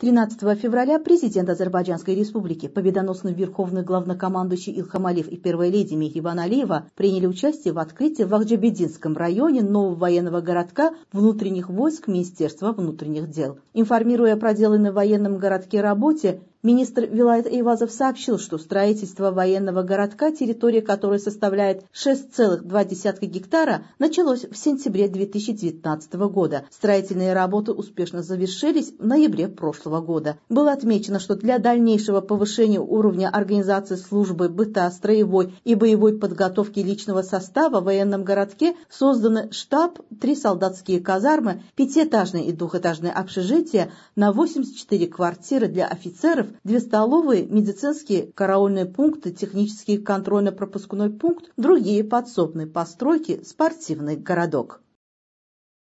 13 февраля президент Азербайджанской республики, победоносный верховный главнокомандующий Илхам Алиев и первая леди Мехиван Алиева приняли участие в открытии в Ахджабединском районе нового военного городка внутренних войск Министерства внутренних дел. Информируя о проделанной в военном городке работе, Министр Вилайт Эйвазов сообщил, что строительство военного городка, территория которой составляет 6,2 гектара, началось в сентябре 2019 года. Строительные работы успешно завершились в ноябре прошлого года. Было отмечено, что для дальнейшего повышения уровня организации службы быта, строевой и боевой подготовки личного состава в военном городке созданы штаб, три солдатские казармы, пятиэтажные и двухэтажные общежития на 84 квартиры для офицеров пациентов, две столовые, медицинские, караульные пункты, технический контрольно-пропускной пункт, другие подсобные постройки, спортивный городок.